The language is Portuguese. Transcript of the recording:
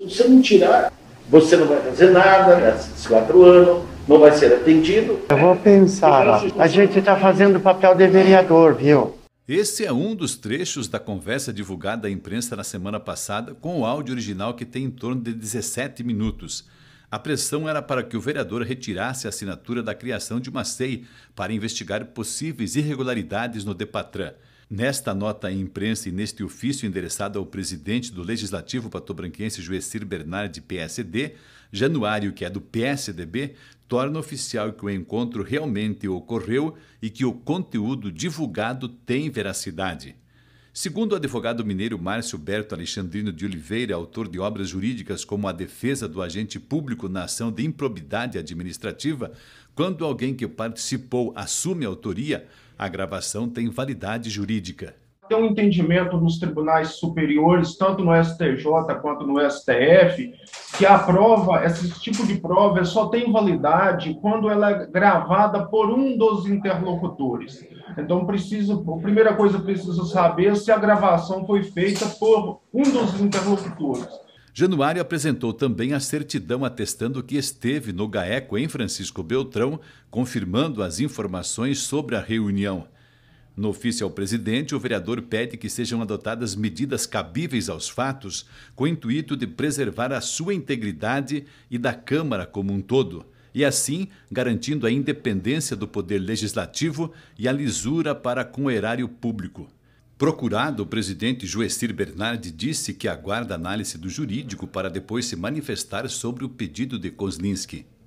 Se você não tirar, você não vai fazer nada nesses é assim, quatro anos, não vai ser atendido. Eu vou pensar, então, a gente está fazendo o papel de vereador, viu? Esse é um dos trechos da conversa divulgada à imprensa na semana passada, com o áudio original que tem em torno de 17 minutos. A pressão era para que o vereador retirasse a assinatura da criação de uma SEI para investigar possíveis irregularidades no Depatran. Nesta nota à imprensa e neste ofício endereçado ao presidente do Legislativo patobranquense Juecir Bernardi, PSD, Januário, que é do PSDB, torna oficial que o encontro realmente ocorreu e que o conteúdo divulgado tem veracidade. Segundo o advogado mineiro Márcio Berto Alexandrino de Oliveira, autor de obras jurídicas como A Defesa do Agente Público na Ação de Improbidade Administrativa, quando alguém que participou assume a autoria, a gravação tem validade jurídica ter um entendimento nos tribunais superiores, tanto no STJ quanto no STF, que a prova, esse tipo de prova, só tem validade quando ela é gravada por um dos interlocutores. Então, preciso, a primeira coisa que preciso saber é se a gravação foi feita por um dos interlocutores. Januário apresentou também a certidão atestando que esteve no GAECO em Francisco Beltrão, confirmando as informações sobre a reunião. No ofício ao presidente, o vereador pede que sejam adotadas medidas cabíveis aos fatos, com o intuito de preservar a sua integridade e da Câmara como um todo, e assim garantindo a independência do poder legislativo e a lisura para com o erário público. Procurado, o presidente Juestir Bernardi disse que aguarda análise do jurídico para depois se manifestar sobre o pedido de Kozlinski.